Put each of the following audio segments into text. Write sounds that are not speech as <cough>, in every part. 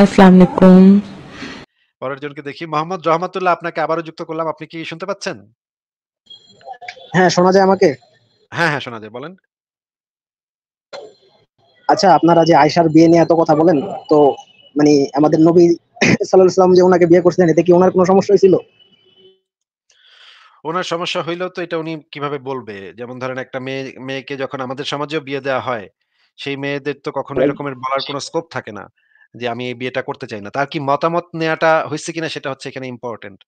আসসালামু পরের জনকে দেখি মোহাম্মদ রহমাতুল্লাহ আপনাকে আবারও যুক্ত করলাম আপনি কি শুনতে পাচ্ছেন হ্যাঁ শোনা যায় আমাকে হ্যাঁ হ্যাঁ শোনা যায় বলেন আচ্ছা আপনারা যে আয়সার বিয়ে নিয়ে এত কথা বলেন তো মানে আমাদের নবী সাল্লাল্লাহু আলাইহি যে ওনাকে বিয়ে এতে কি ওনার কোনো সমস্যা হয়েছিল ওনার সমস্যা হইলো তো এটা উনি কিভাবে বলবে যেমন ধরেন একটা মেয়ে মেয়েকে যখন আমাদের সমাজেও বিয়ে দেওয়া হয় সেই মেয়েদের তো কখনো এরকমের বলার কোনো স্কোপ থাকে না যে আমি এই বিয়েটা করতে চাই না তার কি মতামত নেওয়াটা হয়েছে কিনা সেটা হচ্ছে এখানে ইম্পর্টেন্ট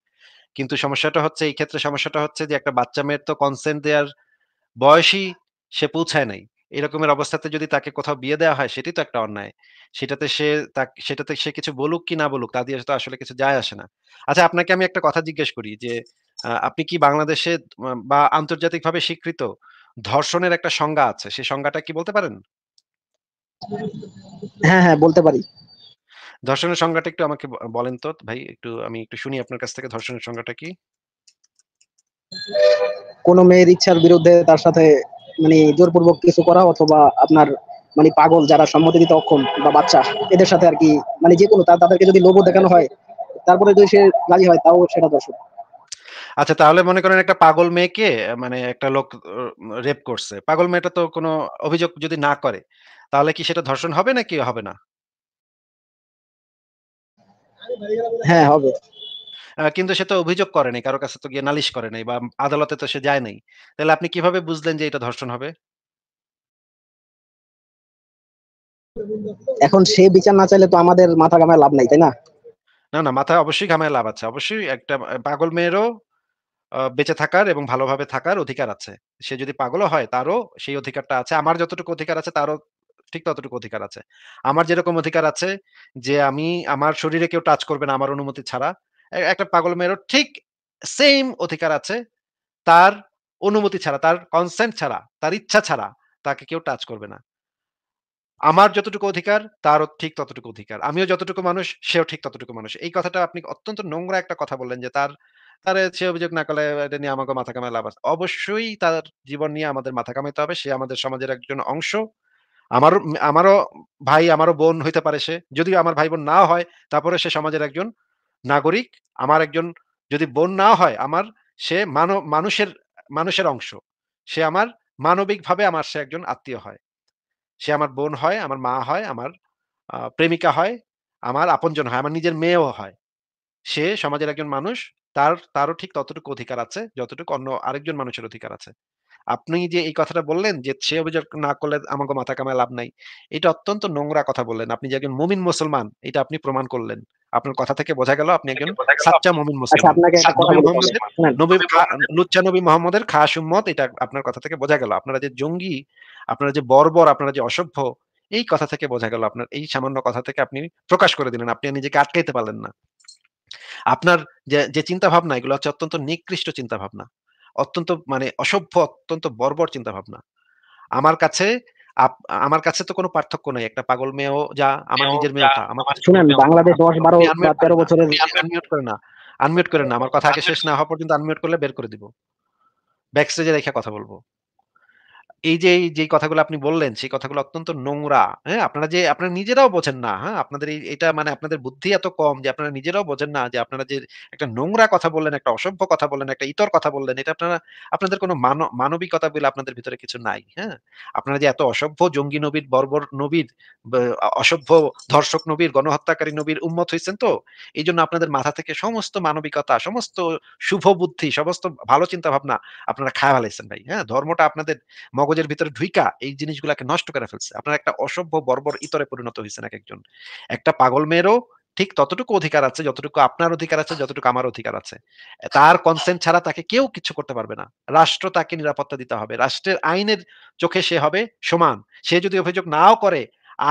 কিন্তু সমস্যাটা হচ্ছে এই ক্ষেত্রে সমস্যাটা হচ্ছে যে একটা বাচ্চা মেয়ের তো কনসেন্ট দেওয়ার বয়সই সে পৌঁছায় নাই এরকমের অবস্থাতে যদি তাকে কোথাও বিয়ে দেওয়া হয় সেটি তো একটা অন্যায় সেটাতে সে সেটাতে সে কিছু বলুক কি না বলুক তা দিয়ে তো আসলে কিছু যায় আসে না আচ্ছা আপনাকে আমি একটা কথা জিজ্ঞেস করি যে আপনি কি বাংলাদেশে বা আন্তর্জাতিক ভাবে স্বীকৃত ধর্ষণের একটা সংজ্ঞা আছে সেই সংজ্ঞাটা কি বলতে পারেন হ্যাঁ হ্যাঁ বলতে পারি ধর্ষণের সংজ্ঞাটা একটু আমাকে বলেন তো ভাই একটু আমি একটু শুনি আপনার কাছ থেকে ধর্ষণের সংজ্ঞাটা কি কোন মেয়ের ইচ্ছার বিরুদ্ধে তার সাথে মানে জোরপূর্বক কিছু করা অথবা আপনার মানে পাগল যারা সম্মতি দিতে অক্ষম বা বাচ্চা এদের সাথে আর কি মানে যে কোনো তাদেরকে যদি লোভ দেখানো হয় তারপরে যদি সে রাজি হয় তাও সেটা দর্শক আচ্ছা তাহলে মনে করেন একটা পাগল মেয়েকে মানে একটা লোক রেপ করছে পাগল মেয়েটা তো কোনো অভিযোগ যদি না করে তাহলে কি সেটা ধর্ষণ হবে নাকি হবে না হ্যাঁ হবে কিন্তু সে তো অভিযোগ করে নাই কারো কাছে তো গিয়ে নালিশ করে নাই বা আদালতে তো সে যায় নাই তাহলে আপনি কিভাবে বুঝলেন যে এটা ধর্ষণ হবে এখন সে বিচার না চাইলে তো আমাদের মাথা ঘামায় লাভ নাই তাই না না না মাথা অবশ্যই ঘামায় লাভ আছে অবশ্যই একটা পাগল মেয়েরও বেঁচে থাকার এবং ভালোভাবে থাকার অধিকার আছে সে যদি পাগলও হয় তারও সেই অধিকারটা আছে আমার যতটুকু অধিকার আছে তারও ঠিক ততটুকু অধিকার আছে আমার যেরকম অধিকার আছে যে আমি আমার শরীরে কেউ টাচ করবে না আমার অনুমতি ছাড়া একটা পাগল মেয়েরও ঠিক সেম অধিকার আছে তার অনুমতি ছাড়া তার কনসেন্ট ছাড়া তার ইচ্ছা ছাড়া তাকে কেউ টাচ করবে না আমার যতটুকু অধিকার তারও ঠিক ততটুকু অধিকার আমিও যতটুকু মানুষ সেও ঠিক ততটুকু মানুষ এই কথাটা আপনি অত্যন্ত নোংরা একটা কথা বললেন যে তার তার সে অভিযোগ না করলে এটা নিয়ে আমাকে মাথা কামাই লাভ আছে অবশ্যই তার জীবন নিয়ে আমাদের মাথা কামাইতে হবে সে আমাদের সমাজের একজন অংশ আমারও আমারও ভাই আমারও বোন হইতে পারে সে যদি আমার ভাই বোন না হয় তারপরে সে সমাজের একজন নাগরিক আমার একজন যদি বোন না হয় আমার সে মানব মানুষের মানুষের অংশ সে আমার মানবিকভাবে আমার সে একজন আত্মীয় হয় সে আমার বোন হয় আমার মা হয় আমার প্রেমিকা হয় আমার আপনজন হয় আমার নিজের মেয়েও হয় সে সমাজের একজন মানুষ তার তারও ঠিক ততটুকু অধিকার আছে যতটুকু অন্য আরেকজন মানুষের অধিকার আছে আপনি যে এই কথাটা বললেন যে সে অভিযোগ না করলে আমাকে মাথা কামায় লাভ নাই এটা অত্যন্ত নোংরা কথা বললেন আপনি যে একজন মুমিন মুসলমান এটা আপনি প্রমাণ করলেন আপনার কথা থেকে বোঝা গেল আপনি একজন সাচ্চা মুমিন মুসলমান লুচ্চা নবী মোহাম্মদের খাস উম্মত এটা আপনার কথা থেকে বোঝা গেল আপনারা যে জঙ্গি আপনারা যে বর্বর আপনারা যে অসভ্য এই কথা থেকে বোঝা গেল আপনার এই সামান্য কথা থেকে আপনি প্রকাশ করে দিলেন আপনি নিজেকে আটকাইতে পারলেন না আপনার যে চিন্তা ভাবনা এগুলো হচ্ছে অত্যন্ত নিকৃষ্ট চিন্তা ভাবনা অত্যন্ত মানে অসভ্য অত্যন্ত বর্বর চিন্তা ভাবনা আমার কাছে আমার কাছে তো কোনো পার্থক্য নাই একটা পাগল মেয়েও যা আমার নিজের মেয়েটা আমার শুনেন বাংলাদেশ 10 12 13 বছরের আনমিউট করে না আনমিউট করে না আমার কথা আগে শেষ না হওয়া পর্যন্ত আনমিউট করলে বের করে দিব ব্যাকস্টেজে রেখে কথা বলবো এই যে যে কথাগুলো আপনি বললেন সেই কথাগুলো অত্যন্ত নোংরা হ্যাঁ আপনারা যে আপনারা নিজেরাও বোঝেন না হ্যাঁ আপনাদের এটা মানে আপনাদের বুদ্ধি এত কম যে আপনারা নিজেরাও বোঝেন না যে আপনারা যে একটা নোংরা কথা বললেন একটা অসভ্য কথা বললেন একটা ইতর কথা বললেন এটা আপনারা আপনাদের কোনো মানবিকতা বলে আপনাদের ভিতরে কিছু নাই হ্যাঁ আপনারা যে এত অসভ্য জঙ্গি নবীর বর্বর নবীর অসভ্য ধর্ষক নবীর গণহত্যাকারী নবীর উন্মত হয়েছেন তো এই জন্য আপনাদের মাথা থেকে সমস্ত মানবিকতা সমস্ত শুভ বুদ্ধি সমস্ত ভালো চিন্তা ভাবনা আপনারা খায় ফেলেছেন ভাই হ্যাঁ ধর্মটা আপনাদের মগ মগজের ভিতরে ঢুইকা এই জিনিসগুলাকে নষ্ট করে ফেলছে আপনার একটা অসভ্য বর্বর ইতরে পরিণত হয়েছেন এক একজন একটা পাগল মেয়েরও ঠিক ততটুকু অধিকার আছে যতটুকু আপনার অধিকার আছে যতটুকু আমার অধিকার আছে তার কনসেন্ট ছাড়া তাকে কেউ কিছু করতে পারবে না রাষ্ট্র তাকে নিরাপত্তা দিতে হবে রাষ্ট্রের আইনের চোখে সে হবে সমান সে যদি অভিযোগ নাও করে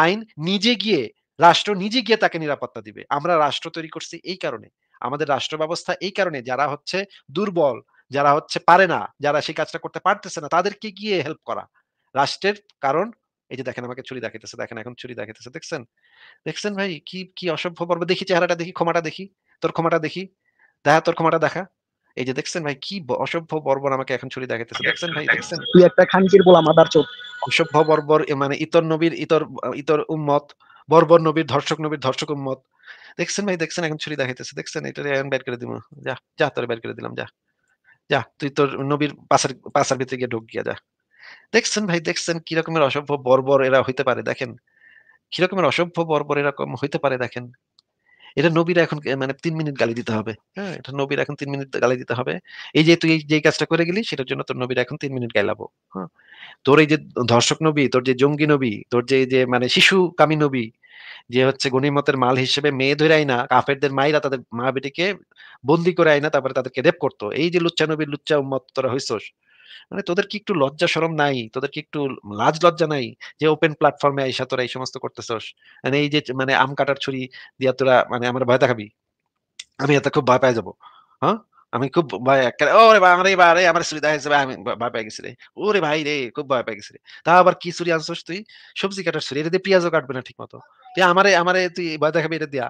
আইন নিজে গিয়ে রাষ্ট্র নিজে গিয়ে তাকে নিরাপত্তা দিবে আমরা রাষ্ট্র তৈরি করছি এই কারণে আমাদের রাষ্ট্র ব্যবস্থা এই কারণে যারা হচ্ছে দুর্বল যারা হচ্ছে পারে না যারা সেই কাজটা করতে পারতেছে না তাদেরকে গিয়ে হেল্প করা রাষ্ট্রের কারণ এই যে দেখেন আমাকে ছুরি দেখাইতেছে দেখেন এখন ছুরি দেখাইতেছে দেখছেন দেখছেন ভাই কি কি অসভ্য পর্ব দেখি চেহারাটা দেখি ক্ষমাটা দেখি তোর ক্ষমাটা দেখি দেখা তোর ক্ষমাটা দেখা এই যে দেখছেন ভাই কি অসভ্য বর্বর আমাকে এখন ছুরি দেখাইতেছে দেখছেন ভাই দেখছেন তুই একটা খানকির বলা মাদার চোখ অসভ্য বর্বর মানে ইতর নবীর ইতর ইতর উম্মত বর্বর নবীর ধর্ষক নবীর ধর্ষক উম্মত দেখছেন ভাই দেখছেন এখন ছুরি দেখাইতেছে দেখছেন এটা বের করে দিব যা যা তোর বের করে দিলাম যা যা তুই তোর নবীর পাশের পাশের ভিতরে গিয়ে ঢুক গিয়া যা দেখছেন ভাই দেখছেন কি রকমের অসভ্য বর্বর এরা হইতে পারে দেখেন কিরকমের অসভ্য বর্বর এরকম হইতে পারে দেখেন এটা নবীরা এখন মানে তিন মিনিট গালি দিতে হবে হ্যাঁ এটা নবীরা এখন তিন মিনিট গালি দিতে হবে এই যে তুই যে কাজটা করে গেলি সেটার জন্য তোর নবীরা এখন তিন মিনিট গাইলাবো হ্যাঁ তোর এই যে ধর্ষক নবী তোর যে জঙ্গি নবী তোর যে যে মানে শিশু কামী নবী যে হচ্ছে গণিমতের মাল হিসেবে মেয়ে ধরে আইনা কাফেরদের মাইরা তাদের মা বেটিকে বন্দি করে আইনা তারপরে তাদেরকে রেপ করতো এই যে লুচ্চা নবীর লুচ্চা উম্মত তোরা হইছোস মানে তোদের কি একটু লজ্জা সরম নাই তোদের কি একটু লাজ লজ্জা নাই যে ওপেন প্ল্যাটফর্মে আইসা তোরা এই সমস্ত করতেছস মানে এই যে মানে আম কাটার ছুরি দিয়া তোরা মানে আমার ভয় দেখাবি আমি এত খুব ভয় পাই যাবো হ্যাঁ আমি খুব ভয় ওরে বাবারে বাবারে আমার ছুরি দেখা যাবে আমি ভয় পাই গেছি রে ও রে ভাই রে খুব ভয় পাই গেছি রে তা আবার কি ছুরি আনছস তুই সবজি কাটার ছুরি এটা দিয়ে পেঁয়াজও কাটবে না ঠিক মতো আমারে আমারে তুই ভয় দেখাবি এটা দিয়া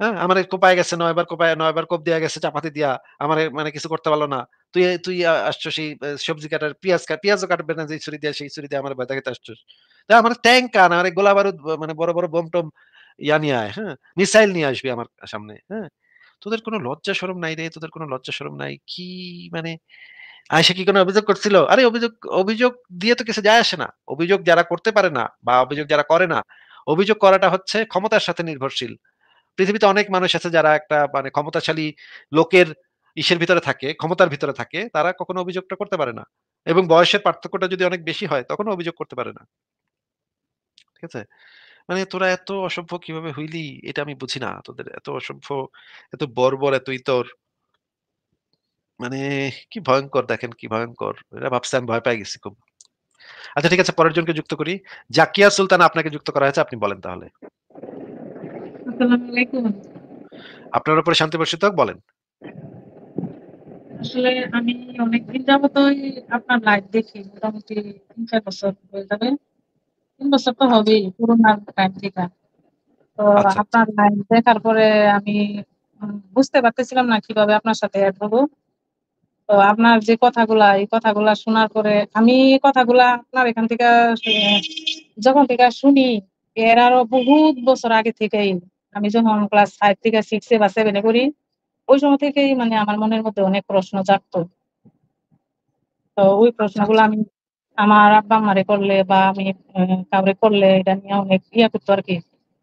হ্যাঁ আমার কোপায় গেছে নয়বার কোপায় নয়বার কোপ দেওয়া গেছে চাপাতি দিয়া আমার মানে কিছু করতে পারলো না তুই তুই আসছো সেই সবজি কাটার পেঁয়াজ কাট পেঁয়াজও কাটবে না যে ছুরি দিয়া সেই ছুরি দিয়ে আমার ভয় দেখাতে আসছো তা আমার ট্যাঙ্ক কান আমার গোলা বারুদ মানে বড় বড় বোম টোম ইয়া নিয়ে আয় হ্যাঁ মিসাইল নিয়ে আসবি আমার সামনে হ্যাঁ তোদের কোনো লজ্জা সরম নাই রে তোদের কোনো লজ্জা সরম নাই কি মানে আয়সা কি কোনো অভিযোগ করছিল আরে অভিযোগ অভিযোগ দিয়ে তো কিছু যায় আসে না অভিযোগ যারা করতে পারে না বা অভিযোগ যারা করে না অভিযোগ করাটা হচ্ছে ক্ষমতার সাথে নির্ভরশীল পৃথিবীতে অনেক মানুষ আছে যারা একটা মানে ক্ষমতাশালী লোকের ইসের ভিতরে থাকে ক্ষমতার ভিতরে থাকে তারা কখনো অভিযোগটা করতে পারে না এবং বয়সের পার্থক্যটা যদি অনেক বেশি হয় তখন অভিযোগ করতে পারে না ঠিক আছে মানে তোরা এত অসভ্য কিভাবে হইলি এটা আমি বুঝি না তোদের এত অসভ্য এত বর্বর এত ইতর মানে কি ভয়ঙ্কর দেখেন কি ভয়ঙ্কর এটা ভাবছে আমি ভয় পাই গেছি খুব আচ্ছা ঠিক আছে পরের জনকে যুক্ত করি জাকিয়া সুলতান আপনাকে যুক্ত করা হয়েছে আপনি বলেন তাহলে আপনার উপরে শান্তি বর্ষিত বলেন আসলে আমি অনেকদিন যাবত আপনার লাইভ দেখি মোটামুটি তিন চার বছর হয়ে যাবে তিন বছর তো হবেই পুরোনার টাইম থেকে তো আচ্ছা। আপনার লাইভ দেখার পরে আমি বুঝতে পারতেছিলাম না কিভাবে আপনার সাথে অ্যাড হবো তো আপনার যে কথাগুলা এই কথাগুলা শোনার পরে আমি কথাগুলা আপনার এখান থেকে যখন থেকে শুনি এর আরো বহুত বছর আগে থেকেই আমি যখন ক্লাস ফাইভ থেকে সিক্সে বা সেভেনে করি ওই সময় থেকেই মানে আমার মনের মধ্যে অনেক প্রশ্ন জাগত তো ওই প্রশ্নগুলো আমি আমার আব্বা মারে করলে বা আমি কাউরে করলে এটা নিয়ে অনেক ইয়া করতো আর কি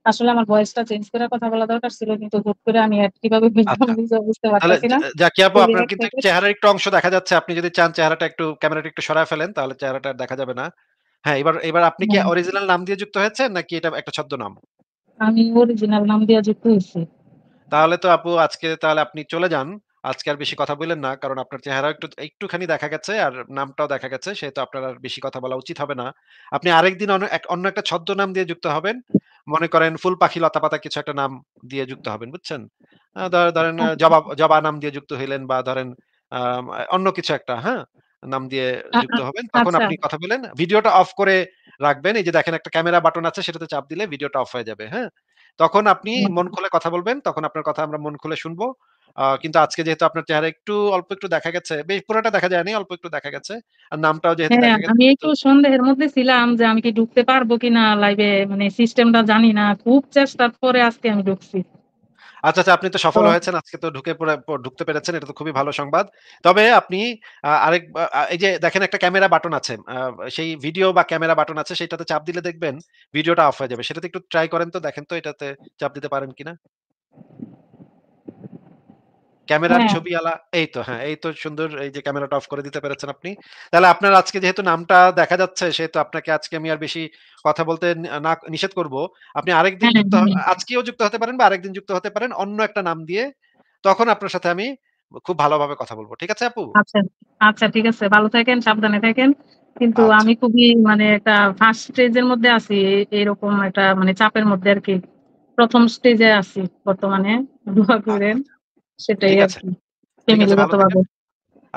আসলে আমার ভয়েসটা চেঞ্জ করার কথা বলা দরকার ছিল কিন্তু হুট করে আমি কিভাবে আচ্ছা। বুঝতে পারছি না জাকি আপু আপনার কিন্তু চেহারার একটু অংশ দেখা যাচ্ছে আপনি যদি চান চেহারাটা একটু ক্যামেরাটা একটু সরায় ফেলেন তাহলে চেহারাটা দেখা যাবে না হ্যাঁ এবার এবার আপনি কি অরিজিনাল হ্যাঁ। নাম দিয়ে যুক্ত হয়েছে নাকি এটা একটা ছদ্মনাম আমি অরিজিনাল নাম দিয়ে যুক্ত হয়েছি তাহলে তো আপু আজকে তাহলে আপনি চলে যান আজকে আর বেশি কথা বললেন না কারণ আপনার চেহারা একটু একটুখানি দেখা গেছে আর নামটাও দেখা গেছে সেহেতু আপনার আর বেশি কথা বলা উচিত হবে না আপনি আরেকদিন অন্য একটা ছদ্মনাম দিয়ে যুক্ত হবেন মনে করেন ফুল পাখি লতা পাতা কিছু একটা নাম দিয়ে যুক্ত হবেন বুঝছেন ধরেন জবা জবা নাম দিয়ে যুক্ত হইলেন বা ধরেন অন্য কিছু একটা হ্যাঁ নাম দিয়ে যুক্ত হবেন তখন আচ্ছা। আপনি কথা বলেন ভিডিওটা অফ করে রাখবেন এই যে দেখেন একটা ক্যামেরা বাটন আছে সেটাতে চাপ দিলে ভিডিওটা অফ হয়ে যাবে হ্যাঁ তখন আপনি মন খুলে কথা বলবেন তখন আপনার কথা আমরা মন খুলে শুনবো কিন্তু আজকে যেহেতু আপনার চেহারা একটু অল্প একটু দেখা গেছে বেশ পুরোটা দেখা যায়নি অল্প একটু দেখা গেছে আর নামটাও যেহেতু হ্যাঁ, দেখা গেছে আমি একটু সন্দেহের মধ্যে ছিলাম যে আমি কি ঢুকতে পারবো কিনা লাইভে মানে সিস্টেমটা জানি না খুব চেষ্টার পরে আজকে আমি ঢুকছি আচ্ছা আচ্ছা আপনি তো সফল হয়েছেন আজকে তো ঢুকে ঢুকতে পেরেছেন এটা তো খুবই ভালো সংবাদ তবে আপনি আরেক এই যে দেখেন একটা ক্যামেরা বাটন আছে সেই ভিডিও বা ক্যামেরা বাটন আছে সেটাতে চাপ দিলে দেখবেন ভিডিওটা অফ হয়ে যাবে সেটাতে একটু ট্রাই করেন তো দেখেন তো এটাতে চাপ দিতে পারেন কিনা ক্যামেরার হ্যাঁ। ছবি আলা এই তো হ্যাঁ এই তো সুন্দর এই যে ক্যামেরাটা অফ করে দিতে পেরেছেন আপনি তাহলে আপনার আজকে যেহেতু নামটা দেখা যাচ্ছে সেহেতু আপনাকে আজকে আমি আর বেশি কথা বলতে না নিষেধ করব আপনি আরেকদিন হ্যাঁ, যুক্ত হ্যাঁ, আজকেও যুক্ত হতে পারেন বা আরেকদিন যুক্ত হতে পারেন অন্য একটা নাম দিয়ে তখন আপনার সাথে আমি খুব ভালোভাবে কথা বলবো ঠিক আছে আপু আচ্ছা আচ্ছা ঠিক আছে ভালো থাকেন সাবধানে থাকেন কিন্তু আচ্ছা। আমি খুবই মানে একটা ফার্স্ট স্টেজের মধ্যে আছি এরকম একটা মানে চাপের মধ্যে আর কি প্রথম স্টেজে আছি বর্তমানে দোয়া আচ্ছা, করেন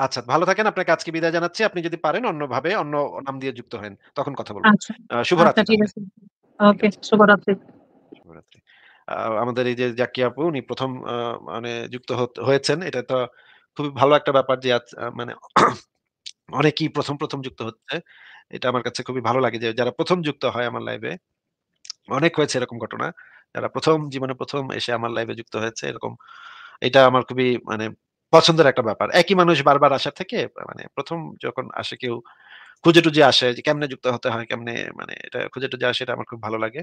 আচ্ছা ভালো থাকেন আপনাকে আজকে বিদায় জানাচ্ছি আপনি যদি পারেন অন্য ভাবে অন্য নাম দিয়ে যুক্ত হন তখন কথা বলবো আচ্ছা। শুভরাত্রি আচ্ছা, আমাদের এই যে জাকিয়া আপু উনি প্রথম মানে যুক্ত হয়েছেন এটা তো খুবই ভালো একটা ব্যাপার যে মানে <coughs> অনেকেই প্রথম প্রথম যুক্ত হচ্ছে এটা আমার কাছে খুবই ভালো লাগে যে যারা প্রথম যুক্ত হয় আমার লাইভে অনেক হয়েছে এরকম ঘটনা যারা প্রথম জীবনে প্রথম এসে আমার লাইভে যুক্ত হয়েছে এরকম এটা আমার খুবই মানে পছন্দের একটা ব্যাপার একই মানুষ বারবার আসার থেকে মানে প্রথম যখন আসে কেউ খুঁজে টুজে আসে যে কেমনে যুক্ত হতে হয় কেমনে মানে এটা খুঁজে টুজে আসে এটা আমার খুব ভালো লাগে